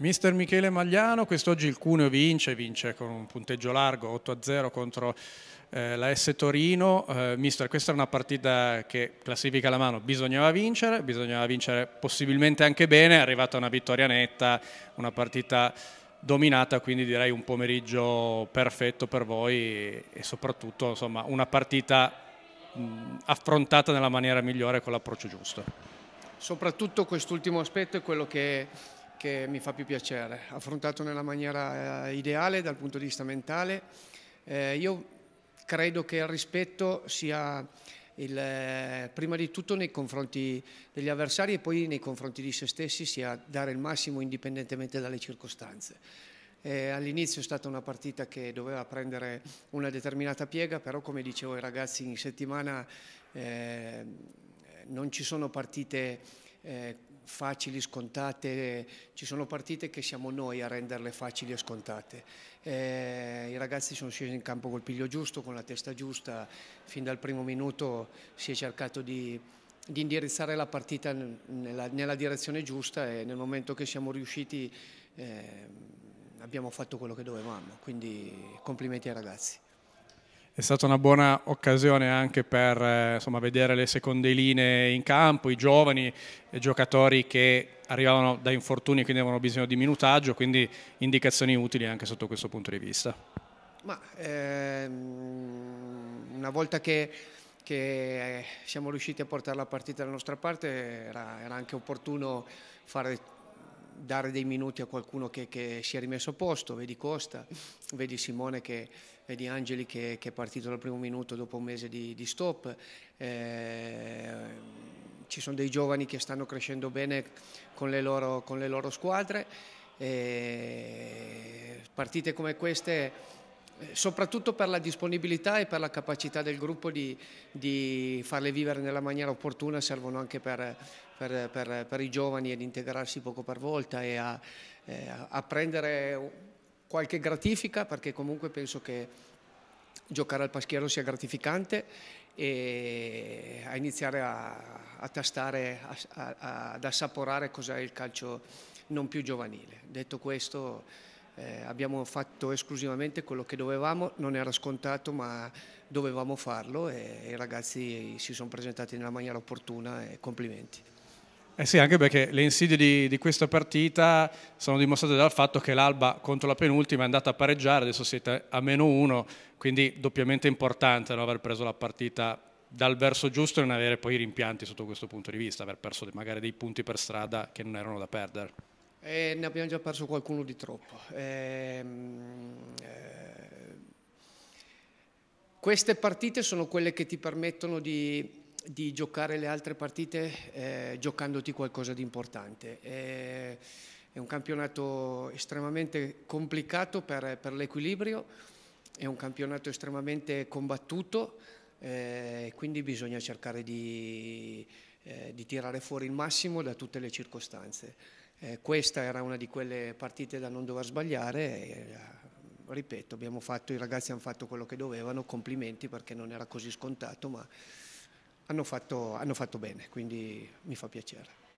Mister Michele Magliano, quest'oggi il Cuneo vince, vince con un punteggio largo 8-0 contro eh, la S Torino. Eh, mister, questa è una partita che classifica la mano, bisognava vincere, bisognava vincere possibilmente anche bene, è arrivata una vittoria netta, una partita dominata, quindi direi un pomeriggio perfetto per voi e soprattutto insomma, una partita mh, affrontata nella maniera migliore con l'approccio giusto. Soprattutto quest'ultimo aspetto è quello che che mi fa più piacere, affrontato nella maniera eh, ideale dal punto di vista mentale. Eh, io credo che il rispetto sia il, eh, prima di tutto nei confronti degli avversari e poi nei confronti di se stessi sia dare il massimo indipendentemente dalle circostanze. Eh, all'inizio è stata una partita che doveva prendere una determinata piega, però come dicevo ai ragazzi in settimana eh, non ci sono partite eh, facili, scontate, ci sono partite che siamo noi a renderle facili e scontate. Eh, I ragazzi sono scesi in campo col piglio giusto, con la testa giusta, fin dal primo minuto si è cercato di, di indirizzare la partita nella, nella, direzione giusta e nel momento che siamo riusciti eh, abbiamo fatto quello che dovevamo, quindi complimenti ai ragazzi. È stata una buona occasione anche per eh, insomma, vedere le seconde linee in campo, i giovani i giocatori che arrivavano da infortuni e quindi avevano bisogno di minutaggio, quindi indicazioni utili anche sotto questo punto di vista. Ma, ehm, una volta che, che, siamo riusciti a portare la partita dalla nostra parte era, era anche opportuno fare dare dei minuti a qualcuno che, che, si è rimesso a posto, vedi Costa, vedi Simone, che, vedi Angeli che, che è partito dal primo minuto dopo un mese di, di stop, eh, ci sono dei giovani che stanno crescendo bene con le loro, con le loro squadre, eh, partite come queste eh, soprattutto per la disponibilità e per la capacità del gruppo di, di farle vivere nella maniera opportuna servono anche per, per, per, per, i giovani ad integrarsi poco per volta e a, eh, a prendere qualche gratifica perché comunque penso che giocare al paschiero sia gratificante e a iniziare a, a tastare, a, ad assaporare cos'è il calcio non più giovanile. Detto questo eh, abbiamo fatto esclusivamente quello che dovevamo, non era scontato ma dovevamo farlo e i ragazzi si sono presentati nella maniera opportuna e complimenti. Eh sì, anche perché le insidie di, di, questa partita sono dimostrate dal fatto che l'Alba contro la penultima è andata a pareggiare, adesso siete a meno uno, quindi doppiamente importante no, aver preso la partita dal verso giusto e non avere poi rimpianti sotto questo punto di vista, aver perso magari dei punti per strada che non erano da perdere. Eh, ne abbiamo già perso qualcuno di troppo. Eh, eh, queste partite sono quelle che ti permettono di, di giocare le altre partite eh, giocandoti qualcosa di importante. Eh, è un campionato estremamente complicato per, per l'equilibrio, è un campionato estremamente combattuto, eh, quindi bisogna cercare di eh, di tirare fuori il massimo da tutte le circostanze. Eh, questa era una di quelle partite da non dover sbagliare. E, eh, ripeto, fatto, i ragazzi hanno fatto quello che dovevano, complimenti perché non era così scontato, ma hanno fatto, hanno fatto bene, quindi mi fa piacere.